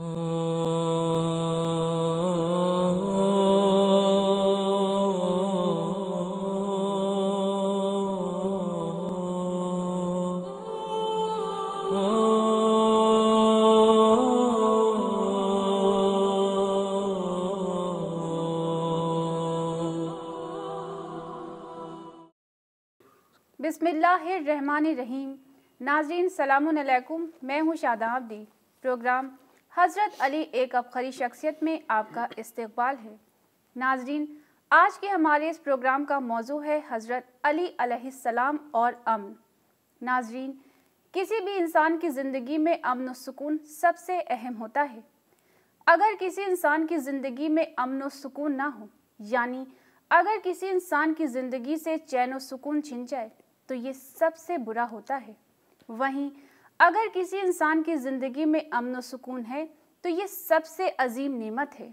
रहीम नाजरीन सलामकुम मैं हूं शादाब दी प्रोग्राम हज़रत अली एक अबखरी शख्सियत में आपका इस्तबाल है नाजरीन आज के हमारे इस प्रोग्राम का मौजू है हज़रत अली सलाम और अमन नाजरीन किसी भी इंसान की ज़िंदगी में अमन सुकून सबसे अहम होता है अगर किसी इंसान की ज़िंदगी में अमन सुकून ना हो यानी अगर किसी इंसान की ज़िंदगी से चैन व सुकून छिन जाए तो ये सबसे बुरा होता है वहीं अगर किसी इंसान की ज़िंदगी में अमन सुकून है तो ये सबसे अजीम नेमत है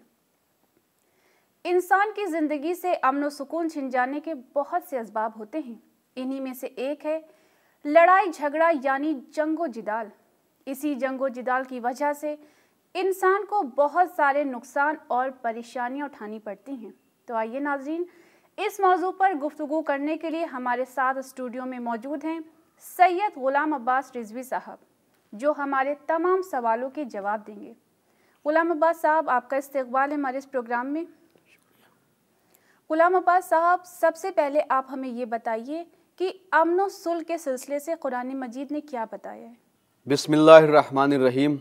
इंसान की ज़िंदगी से अमन सुकून छिन जाने के बहुत से इसबाब होते हैं इन्हीं में से एक है लड़ाई झगड़ा यानी जंगो जिदाल इसी जंगो जिदाल की वजह से इंसान को बहुत सारे नुकसान और परेशानियां उठानी पड़ती हैं तो आइए नाजरीन इस मौजू पर गुफ्तु करने के लिए हमारे साथ स्टूडियो में मौजूद हैं सैयद ग़ुलाम अब्बास रिजवी साहब जो हमारे तमाम सवालों के जवाब देंगे ग़ुलाम अब्बास साहब आपका इस्तबाल है हमारे इस प्रोग्राम में ग़ुलाम अब्बास साहब सबसे पहले आप हमें ये बताइए कि अमन सुल के सिलसिले से कुरान मजीद ने क्या बताया है बिसमीम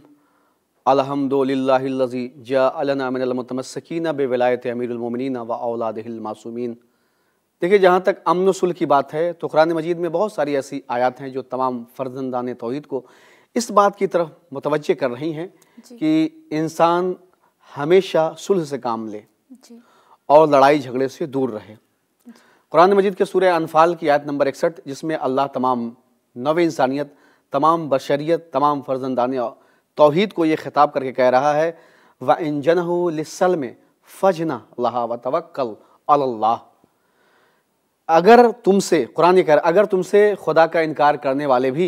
अलहमदिल्लाजी जमतमसकीन बेवलायत अमीरमिन व औलादमासूमिन देखिए जहाँ तक अमन सुल की बात है तो कुरान मजीद में बहुत सारी ऐसी आयात हैं जो तमाम फर्जंदान तोहद को इस बात की तरफ मुतवज कर रही हैं कि इंसान हमेशा सुलह से काम ले और लड़ाई झगड़े से दूर रहे कुरान मजीद के सूर्य अनफाल की आयत नंबर इकसठ जिसमें अल्लाह तमाम नव इंसानियत तमाम बशरीत तमाम फर्जंदान तोहद को ये खिताब करके कह रहा है व इन जनसल में फजना अल्लाह व तवक्ल अल्लाह अगर तुमसे कुरान ये कह रहा अगर तुमसे खुदा का इनकार करने वाले भी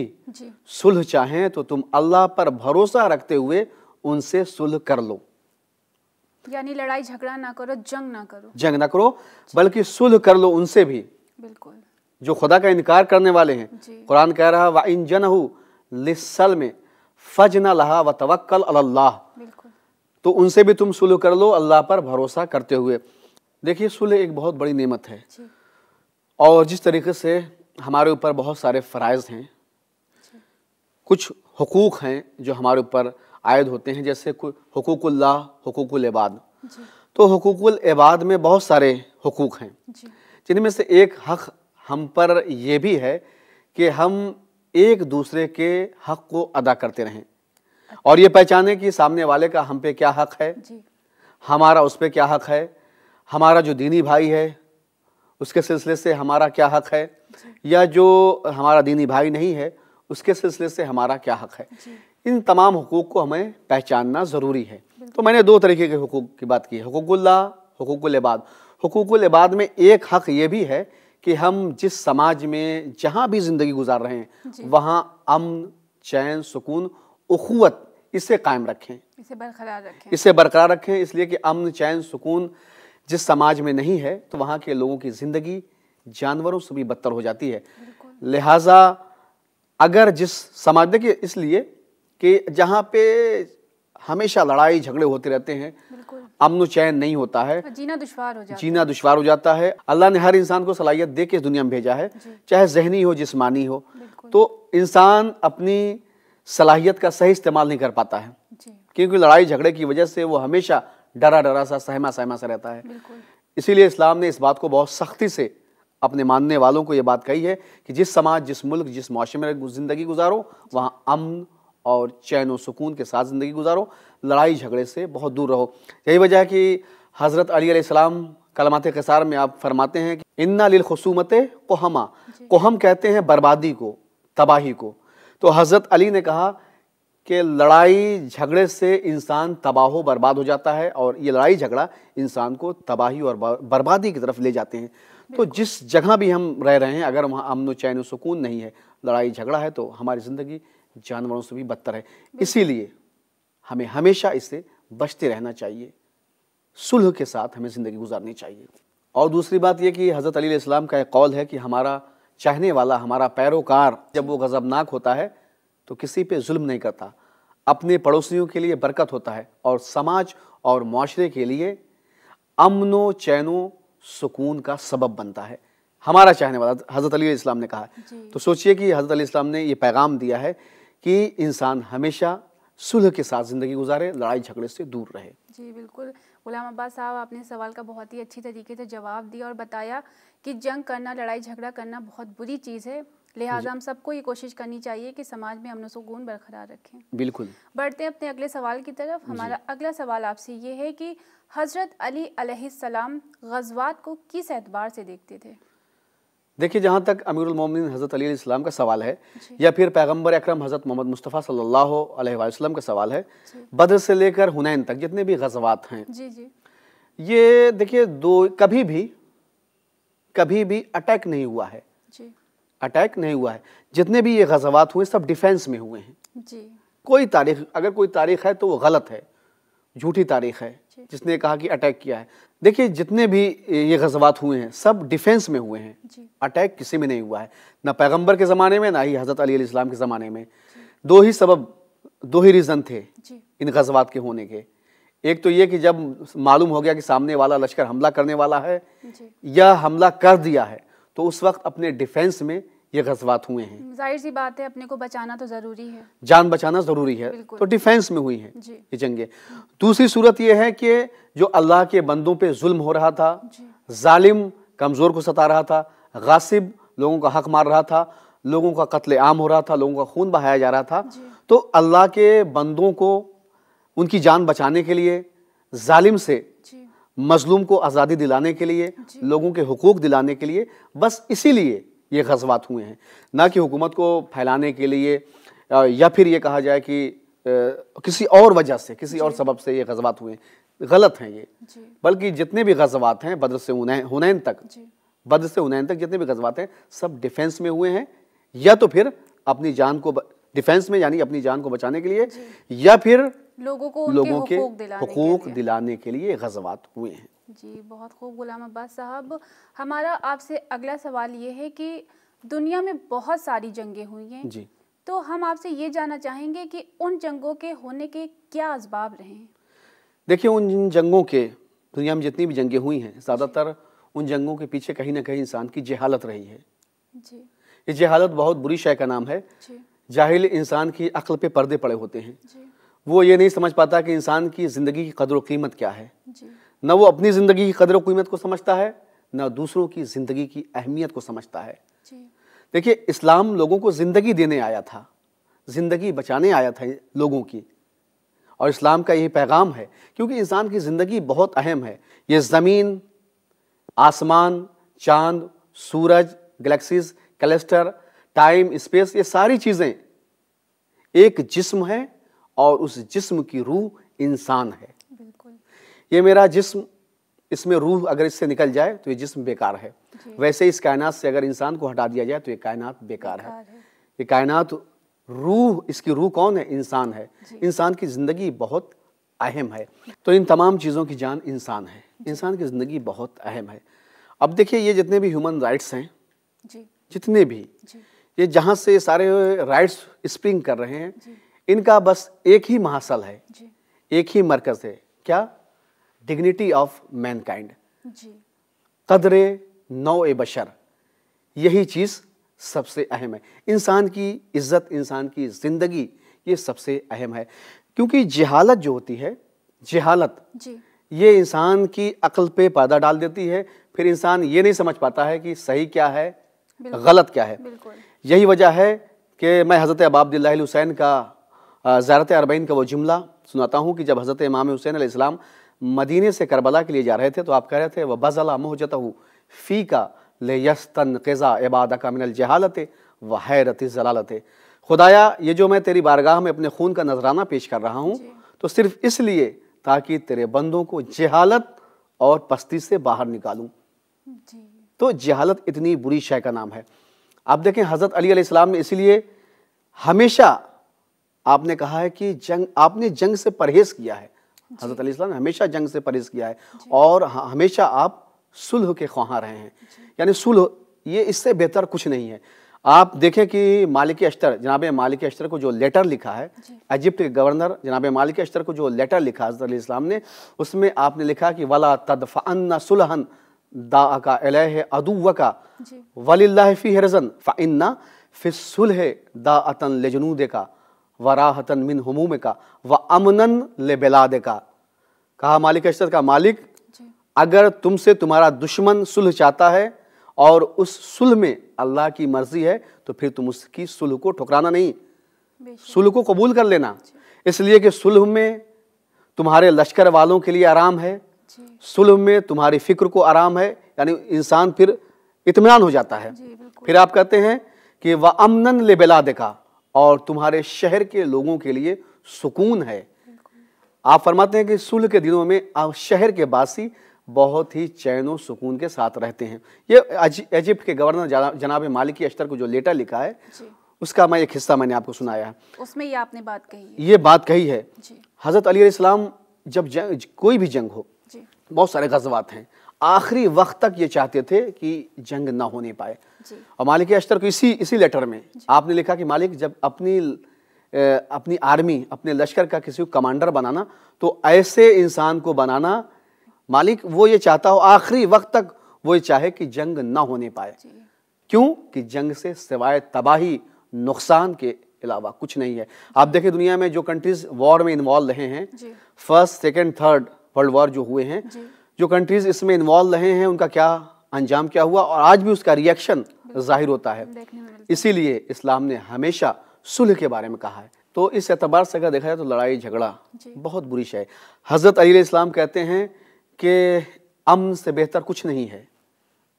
सुलह चाहें तो तुम अल्लाह पर भरोसा रखते हुए उनसे सुलह कर लो यानी लड़ाई झगड़ा ना करो जंग ना करो जंग ना करो बल्कि सुलह कर लो उनसे भी बिल्कुल जो खुदा का इनकार करने वाले हैं कुरान कह रहा व इन जन लिसल में फज लहा व तवक्कल अल्लाह तो उनसे भी तुम सुलह कर लो अल्लाह पर भरोसा करते हुए देखिए सुलह एक बहुत बड़ी नेमत है और जिस तरीके से हमारे ऊपर बहुत सारे फ़राइज़ हैं कुछ हकूक़ हैं जो हमारे ऊपर आयद होते हैं जैसे हकूकुल्ला हकूकबाद तो हकूकबाद में बहुत सारे हकूक़ हैं जिनमें से एक हक हम पर यह भी है कि हम एक दूसरे के हक को अदा करते रहें और ये पहचाने कि सामने वाले का हम पे क्या हक है हमारा उस पर क्या हक है हमारा जो दीनी भाई है उसके सिलसिले से हमारा क्या हक़ है या जो हमारा दीनी भाई नहीं है उसके सिलसिले से हमारा क्या हक़ है इन तमाम हकूक़ को हमें पहचानना ज़रूरी है तो मैंने दो तरीके के हकूक़ की बात की हकूक़ुल्ला हकूक़ुलबाद हकूक़ुलबाद में एक हक़ ये भी है कि हम जिस समाज में जहाँ भी ज़िंदगी गुजार रहे हैं वहाँ अमन चैन सुकून अख़ूत इसे कायम रखें इसे बरकरार रखें इसे बरकरार रखें इसलिए कि अमन चैन सुकून जिस समाज में नहीं है तो वहाँ के लोगों की ज़िंदगी जानवरों से भी बदतर हो जाती है लिहाजा अगर जिस समाज देखिए इसलिए कि जहाँ पे हमेशा लड़ाई झगड़े होते रहते हैं अमन चैन नहीं होता है जीना दुश्वार हो जाता जीना दुश्वार हो जाता है अल्लाह ने हर इंसान को सलाहियत दे के इस दुनिया में भेजा है चाहे जहनी हो जिसमानी हो तो इंसान अपनी सलाहियत का सही इस्तेमाल नहीं कर पाता है क्योंकि लड़ाई झगड़े की वजह से वो हमेशा डरा डरा सा सहमा सहमा सा रहता है इसीलिए इस्लाम ने इस बात को बहुत सख्ती से अपने मानने वालों को ये बात कही है कि जिस समाज जिस मुल्क जिस मुआरे में ज़िंदगी गुजारो वहाँ अमन और चैन व सुकून के साथ ज़िंदगी गुजारो लड़ाई झगड़े से बहुत दूर रहो यही वजह है कि हज़रत अली सलाम कलमात कसार में आप फरमाते हैं कि इन्ना लिल खसूमत कोहमा कोहम कहते हैं बर्बादी को तबाही को तो हज़रत अली ने कहा कि लड़ाई झगड़े से इंसान तबाह बर्बाद हो जाता है और ये लड़ाई झगड़ा इंसान को तबाही और बर्बादी की तरफ ले जाते हैं तो जिस जगह भी हम रह रहे हैं अगर वहाँ अमन चैन सुकून नहीं है लड़ाई झगड़ा है तो हमारी ज़िंदगी जानवरों से भी बदतर है इसीलिए हमें हमेशा इससे बचते रहना चाहिए सुलह के साथ हमें ज़िंदगी गुजारनी चाहिए और दूसरी बात यह कि हज़रत अली इस्लाम का एक कौल है कि हमारा चाहने वाला हमारा पैरोकार जब वो गज़बनाक होता है तो किसी पे जुल्म नहीं करता अपने पड़ोसियों के लिए बरकत होता है और समाज और माशरे के लिए अमनो चैनो सुकून का सबब बनता है हमारा चाहने वाला हज़रत अली इस्लाम ने कहा तो सोचिए कि हज़रत अली इस्लाम ने यह पैगाम दिया है कि इंसान हमेशा सुलह के साथ ज़िंदगी गुजारे लड़ाई झगड़े से दूर रहे जी बिल्कुल गुलाम अब्बास साहब आपने सवाल का बहुत ही अच्छी तरीके से जवाब दिया और बताया कि जंग करना लड़ाई झगड़ा करना बहुत बुरी चीज़ है लिहाजा हम सबको ये कोशिश करनी चाहिए कि समाज में अमन सुकून बरकरार रखें बिल्कुल बढ़ते हैं अपने अगले सवाल की तरफ हमारा अगला सवाल आपसे ये है कि हज़रत अली सलाम गजवात को किस एतबार से देखते थे देखिए जहाँ तक अमीरमिन हज़रत अलीम का सवाल है या फिर पैगंबर अकरम हज़रत मोहम्मद मुस्तफ़ा सल्लल्लाहु अलैहि वसल्लम का सवाल है बद्र से लेकर हुनैन तक जितने भी गजवात हैं जी जी ये देखिए दो कभी भी कभी भी अटैक नहीं हुआ है जी अटैक नहीं हुआ है जितने भी ये गजवात हुए सब डिफेंस में हुए हैं जी कोई तारीख अगर कोई तारीख है तो वो गलत है झूठी तारीख है जिसने कहा कि अटैक किया है देखिए जितने भी ये गजवात हुए हैं सब डिफेंस में हुए हैं अटैक किसी में नहीं हुआ है ना पैगंबर के ज़माने में ना ही हज़रत अली इस्लाम के ज़माने में दो ही सबब दो ही रीज़न थे इन गजवात के होने के एक तो ये कि जब मालूम हो गया कि सामने वाला लश्कर हमला करने वाला है या हमला कर दिया है तो उस वक्त अपने डिफेंस में ये गजबात हुए हैं जाहिर सी बात है अपने को बचाना तो ज़रूरी है जान बचाना ज़रूरी है तो डिफेंस में हुई है ये जंगे दूसरी सूरत यह है कि जो अल्लाह के बंदों पे जुल्म हो रहा था जालिम कमज़ोर को सता रहा था गासिब लोगों का हक मार रहा था लोगों का कत्ल आम हो रहा था लोगों का खून बहाया जा रहा था तो अल्लाह के बंदों को उनकी जान बचाने के लिए जालिम से मजलूम को आज़ादी दिलाने के लिए लोगों के हकूक़ दिलाने के लिए बस इसीलिए ये गजबात हुए हैं ना कि हुकूमत को फैलाने के लिए या फिर ये कहा जाए कि किसी और वजह से किसी और सबब से ये गजबात हुए हैं गलत हैं ये बल्कि जितने भी गजबात हैं बद्र से हुनैन तक बद्र से हुनैन तक जितने भी गजबात हैं सब डिफेंस में हुए हैं या तो फिर अपनी जान को डिफेंस में यानी अपनी जान को बचाने के लिए या फिर लोगों को लोगों के हकूक दिलाने के लिए गजबात हुए हैं जी बहुत खूब गुलाम अब्बास साहब हमारा आपसे अगला सवाल ये है कि दुनिया में बहुत सारी जंगें हुई हैं जी तो हम आपसे ये जानना चाहेंगे कि उन जंगों के होने के क्या इसबाब रहे हैं देखिए उन जंगों के दुनिया में जितनी भी जंगें हुई हैं ज़्यादातर उन जंगों के पीछे कहीं ना कहीं इंसान की जहालत रही है जी ये जहालत बहुत बुरी शय का नाम है जाहिल इंसान की अक्ल पे पर्दे पड़े होते हैं वो ये नहीं समझ पाता कि इंसान की ज़िंदगी की कदर कीमत क्या है जी। न वो अपनी ज़िंदगी की कदर कीमत को समझता है न दूसरों की ज़िंदगी की अहमियत को समझता है देखिए इस्लाम लोगों को ज़िंदगी देने आया था ज़िंदगी बचाने आया था लोगों की और इस्लाम का यही पैगाम है क्योंकि इंसान की ज़िंदगी बहुत अहम है ये ज़मीन आसमान चांद सूरज गलेक्सीज कलस्टर टाइम स्पेस ये सारी चीज़ें एक जिस्म है और उस जिस्म की रूह इंसान है ये मेरा जिस्म इसमें रूह अगर इससे निकल जाए तो ये जिस्म बेकार है वैसे इस कायनात से अगर इंसान को हटा दिया जाए तो ये कायनात बेकार, बेकार है।, है ये कायनात रूह इसकी रूह कौन है इंसान है इंसान की ज़िंदगी बहुत अहम है तो इन तमाम चीज़ों की जान इंसान है इंसान की ज़िंदगी बहुत अहम है अब देखिए ये जितने भी ह्यूमन राइट्स हैं जितने भी ये जहाँ से सारे राइट्स स्प्रिंग कर रहे हैं इनका बस एक ही महासल है एक ही मरकज़ है क्या डिग्निटी ऑफ मैनकाइंड कदर नौ ए बशर यही चीज़ सबसे अहम है इंसान की इज्जत इंसान की ज़िंदगी ये सबसे अहम है क्योंकि जहालत जो होती है जहालत ये इंसान की अकल पे पर्दा डाल देती है फिर इंसान ये नहीं समझ पाता है कि सही क्या है गलत क्या है यही वजह है कि मैं हज़रत अबाबदिल्लासैन हुसैन का ज़ारत अरबैन का वो जुमला सुनाता हूँ कि जब हज़रत इमाम हुसैन इस्लाम मदीने से करबला के लिए जा रहे थे तो आप कह रहे थे वह बजला मोहजत फ़ी का ले यस्तन क़ज़ा इबाद का मिनल जहालत व हैरत जलालत खुदाया ये जो मैं तेरी बारगाह में अपने खून का नजराना पेश कर रहा हूँ तो सिर्फ इसलिए ताकि तेरे बंदों को जहालत और पस्ती से बाहर निकालूँ तो जहालत इतनी बुरी शय का नाम है आप देखें हज़रत अली अलैहिस्सलाम ने इसलिए हमेशा आपने कहा है कि जंग आपने जंग से परहेज़ किया है हज़रत अलीस्म ने हमेशा जंग से परहेज किया है और हमेशा आप सुलह के ख्वाह रहे हैं यानी सुलह ये इससे बेहतर कुछ नहीं है आप देखें कि मालिक अश्तर जनाब मालिक अश्तर को जो लेटर लिखा है इजिप्ट के गवर्नर जनाब मालिक अश्तर को जो लेटर लिखा हजरत इस्लाम ने उसमें आपने लिखा कि वला तदफ़न सुलहन दा का अलह अदुव का वल्ला फ़ी हरजन फ़िसुल्ह दा अतन लजनूद का वराहतन मिन हमूम का व अमनन बेलाद का कहा मालिक अशर का मालिक अगर तुमसे तुम्हारा दुश्मन सुलह चाहता है और उस सुलह में अल्लाह की मर्जी है तो फिर तुम उसकी सुलह को ठुकराना नहीं सुलह को कबूल कर लेना इसलिए कि सुलह में तुम्हारे लश्कर वालों के लिए आराम है सुलह में तुम्हारी फिक्र को आराम है यानी इंसान फिर इतमान हो जाता है फिर आप कहते हैं कि वह अमनन बेला देखा और तुम्हारे शहर के लोगों के लिए सुकून है आप फरमाते हैं कि सुलह के दिनों में आप शहर के बासी बहुत ही चैन और सुकून के साथ रहते हैं ये इजिप्ट के गवर्नर जनाब मालिकी अश्तर को जो लेटर लिखा है उसका मैं एक हिस्सा मैंने आपको सुनाया है उसमें ये आपने बात कही है। ये बात कही है हज़रत अली इस्लाम जब कोई भी जंग हो बहुत सारे गजबात हैं आखिरी वक्त तक ये चाहते थे कि जंग ना होने पाए और मालिक अश्तर को इसी इसी लेटर में आपने लिखा कि मालिक जब अपनी अपनी आर्मी अपने लश्कर का किसी को कमांडर बनाना तो ऐसे इंसान को बनाना मालिक वो ये चाहता हो आखिरी वक्त तक वो ये चाहे कि जंग ना होने पाए क्यों कि जंग से सिवाय तबाही नुकसान के अलावा कुछ नहीं है आप देखें दुनिया में जो कंट्रीज वॉर में इन्वॉल्व रहे हैं first second third world war जो हुए हैं जो कंट्रीज इसमें इन्वॉल्व रहे हैं उनका क्या अंजाम क्या हुआ और आज भी उसका रिएक्शन जाहिर होता है इसीलिए इस्लाम ने हमेशा सुलह के बारे में कहा है तो इस एतबार से अगर देखा जाए तो लड़ाई झगड़ा बहुत बुरी शय हज़रत अली इस्लाम कहते हैं कि अमन से बेहतर कुछ नहीं है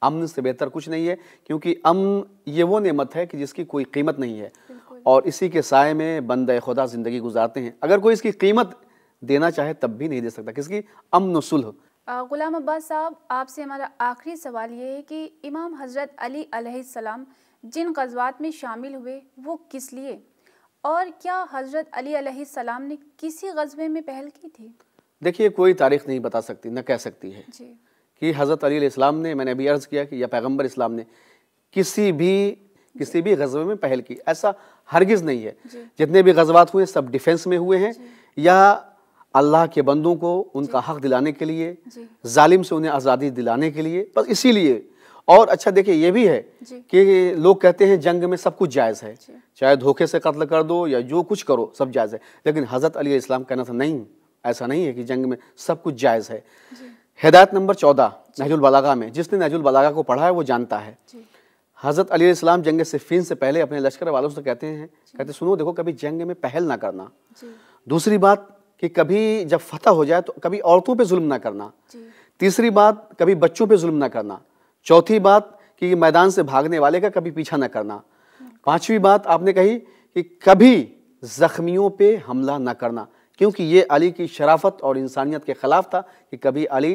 अमन से बेहतर कुछ नहीं है क्योंकि अमन ये वो नेमत है कि जिसकी कोई कीमत नहीं है और इसी के साय में बंद खुदा ज़िंदगी गुजारते हैं अगर कोई इसकी कीमत देना चाहे तब भी नहीं दे सकता किसकी अमन सुलह ग़ुलाम अब्बास साहब आपसे हमारा आखिरी सवाल ये है कि इमाम हज़रत अली अलैहिस्सलाम जिन गजवात में शामिल हुए वो किस लिए और क्या हज़रत अली अलैहिस्सलाम ने किसी गजबे में पहल की थी देखिए कोई तारीख नहीं बता सकती न कह सकती है जी। कि हज़रत अली अलैहिस्सलाम ने मैंने अभी अर्ज़ किया कि या पैगम्बर इस्लाम ने किसी भी किसी भी गजबे में पहल की ऐसा हरगिज़ नहीं है जितने भी गजबात हुए सब डिफेंस में हुए हैं या अल्लाह के बंदों को उनका हक दिलाने के लिए जालिम से उन्हें आज़ादी दिलाने के लिए बस इसीलिए और अच्छा देखिए ये भी है कि लोग कहते हैं जंग में सब कुछ जायज़ है चाहे धोखे से कत्ल कर दो या जो कुछ करो सब जायज़ है लेकिन हज़रत अली इस्लाम कहना था नहीं ऐसा नहीं है कि जंग में सब कुछ जायज़ है हिदायत नंबर चौदह नजुलबलागा में जिसने नहजुलबलागा को पढ़ा है वो जानता है हज़रत अली इस्लाम जंग सिफीन से पहले अपने लश्कर वालों से कहते हैं कहते सुनो देखो कभी जंग में पहल ना करना दूसरी बात कि कभी जब फतह हो जाए तो कभी औरतों पे जुल्म ना करना तीसरी बात कभी बच्चों पे जुल्म ना करना चौथी बात कि मैदान से भागने वाले का कभी पीछा ना करना पांचवी बात आपने कही कि कभी जख्मियों पे हमला ना करना क्योंकि ये अली की शराफत और इंसानियत के खिलाफ था कि कभी अली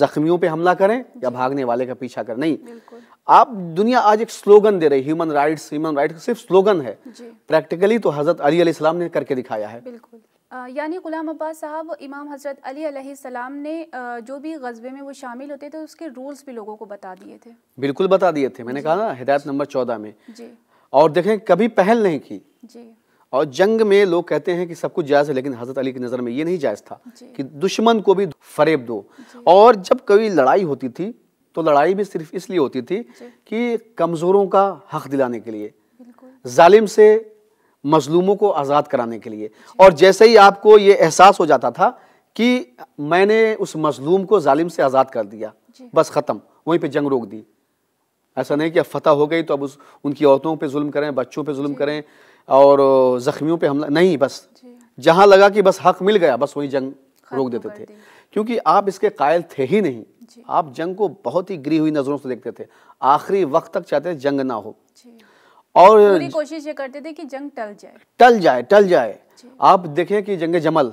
जख्मियों पे हमला करें या भागने वाले का पीछा कर नहीं आप दुनिया आज एक स्लोगन दे रही ह्यूमन राइट्स ह्यूमन राइट्स सिर्फ स्लोगन है प्रैक्टिकली तो हजरत अली सलाम ने करके दिखाया है बिल्कुल यानी ग़ुलाम अब्बास साहब इमाम हज़रत अली सलाम ने जो भी गजबे में वो शामिल होते थे उसके रूल्स भी लोगों को बता दिए थे बिल्कुल बता दिए थे मैंने कहा ना हिदायत नंबर चौदह में जी और देखें कभी पहल नहीं की जी और जंग में लोग कहते हैं कि सब कुछ जायज़ है लेकिन हज़रत अली की नज़र में ये नहीं जायज़ था कि दुश्मन को भी फरेब दो और जब कभी लड़ाई होती थी तो लड़ाई भी सिर्फ इसलिए होती थी कि कमज़ोरों का हक दिलाने के लिए जालिम से मजलूमों को आज़ाद कराने के लिए और जैसे ही आपको ये एहसास हो जाता था कि मैंने उस मजलूम को जालिम से आज़ाद कर दिया बस ख़त्म वहीं पे जंग रोक दी ऐसा नहीं कि अब फतह हो गई तो अब उस उनकी औरतों पे जुल्म करें बच्चों पे जुल्म करें और ज़ख्मियों पे हमला नहीं बस जहाँ लगा कि बस हक मिल गया बस वहीं जंग रोक देते थे क्योंकि आप इसके कायल थे ही नहीं आप जंग को बहुत ही गिरी हुई नज़रों से देखते थे आखिरी वक्त तक चाहते जंग ना हो और पूरी कोशिश ये करते थे कि जंग टल जाए टल जाए टल जाए आप देखें कि जंग जमल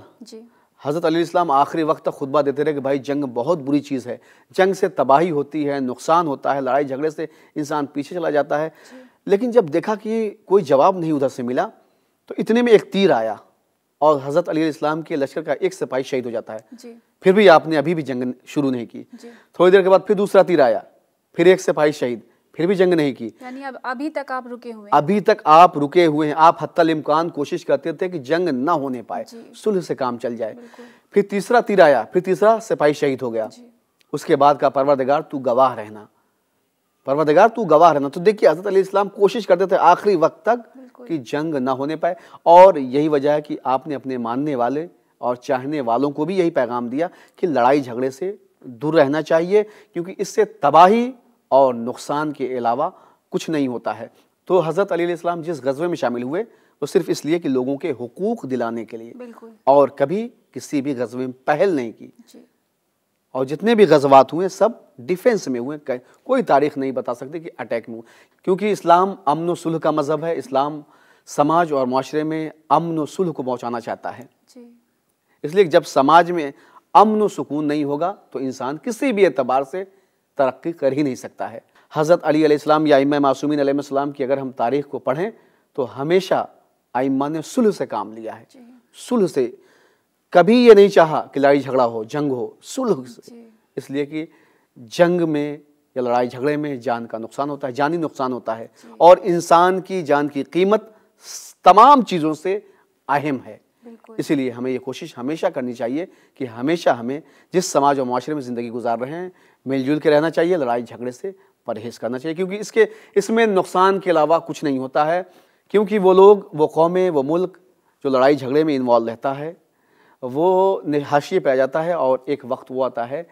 हज़रत अली इस्लाम आखिरी वक्त तक खुतबा देते रहे कि भाई जंग बहुत बुरी चीज़ है जंग से तबाही होती है नुकसान होता है लड़ाई झगड़े से इंसान पीछे चला जाता है लेकिन जब देखा कि कोई जवाब नहीं उधर से मिला तो इतने में एक तीर आया और हज़रत अली इस्लाम के लश्कर का एक सिपाही शहीद हो जाता है फिर भी आपने अभी भी जंग शुरू नहीं की थोड़ी देर के बाद फिर दूसरा तीर आया फिर एक सिपाही शहीद फिर भी जंग नहीं की यानी अब अभी तक आप रुके हुए हैं अभी तक आप रुके हुए हैं आप हत्तल इम्कान कोशिश करते थे कि जंग ना होने पाए सुलह से काम चल जाए फिर तीसरा तीर आया फिर तीसरा सिपाही शहीद हो गया उसके बाद का परवरदगार तू गवाह रहना परवरदगार तू गवाह रहना तो देखिए हजरत अली इस्लाम कोशिश करते थे आखिरी वक्त तक कि जंग ना होने पाए और यही वजह है कि आपने अपने मानने वाले और चाहने वालों को भी यही पैगाम दिया कि लड़ाई झगड़े से दूर रहना चाहिए क्योंकि इससे तबाही और नुकसान के अलावा कुछ नहीं होता है तो हज़रत अली इस्लाम जिस गज़बे में शामिल हुए वो सिर्फ इसलिए कि लोगों के हकूक़ दिलाने के लिए और कभी किसी भी गज़बे में पहल नहीं की और जितने भी गजवात हुए सब डिफेंस में हुए कोई तारीख नहीं बता सकते कि अटैक में हुए क्योंकि इस्लाम अमन व सुलह का मज़हब है इस्लाम समाज और माशरे में अमन व सुलह को पहुँचाना चाहता है इसलिए जब समाज में अमन व सुकून नहीं होगा तो इंसान किसी भी एतबार से तरक्की कर ही नहीं सकता है हज़रत अली अलैहिस्सलाम या इमाम मासूमिन अलैहिस्सलाम की अगर हम तारीख़ को पढ़ें तो हमेशा आइम्मा ने सुलह से काम लिया है सुलह से कभी ये नहीं चाहा कि लड़ाई झगड़ा हो जंग हो सुलह से इसलिए कि जंग में या लड़ाई झगड़े में जान का नुकसान होता है जानी नुकसान होता है और इंसान की जान की कीमत तमाम चीज़ों से अहम है इसीलिए हमें ये कोशिश हमेशा करनी चाहिए कि हमेशा हमें जिस समाज और माशरे में ज़िंदगी गुजार रहे हैं मिलजुल के रहना चाहिए लड़ाई झगड़े से परहेज करना चाहिए क्योंकि इसके इसमें नुकसान के अलावा कुछ नहीं होता है क्योंकि वो लोग वो कौमें वो मुल्क जो लड़ाई झगड़े में इन्वॉल्व रहता है वो निहाशी पै जाता है और एक वक्त वो आता है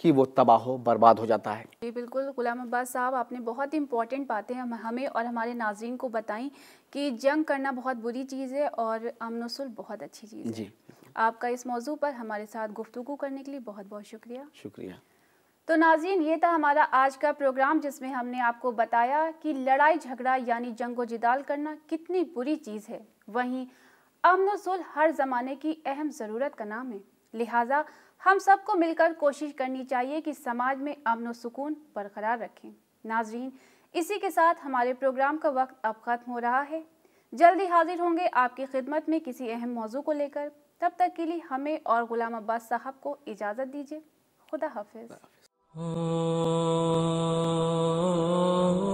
कि वो तबाह हो बर्बाद हो जाता है जी बिल्कुल गुलाम अब्बास साहब आपने बहुत ही इंपॉर्टेंट बातें हम हमें और हमारे नाजरन को बताएं कि जंग करना बहुत बुरी चीज़ है और अमन सुल बहुत अच्छी चीज़ है जी आपका इस मौजू पर हमारे साथ गुफ्तु करने के लिए बहुत बहुत शुक्रिया शुक्रिया तो नाजीन ये था हमारा आज का प्रोग्राम जिसमें हमने आपको बताया कि लड़ाई झगड़ा यानी जंगो जिदाल करना कितनी बुरी चीज़ है वहीं अमन सुल हर ज़माने की अहम ज़रूरत का नाम है लिहाजा हम सबको मिलकर कोशिश करनी चाहिए कि समाज में अमन सुकून बरकरार रखें नाजरीन इसी के साथ हमारे प्रोग्राम का वक्त अब ख़त्म हो रहा है जल्दी हाजिर होंगे आपकी खिदमत में किसी अहम मौजू को लेकर तब तक के लिए हमें और ग़ुलाम अब्बास साहब को इजाज़त दीजिए खुदा हाफिज़ Oh.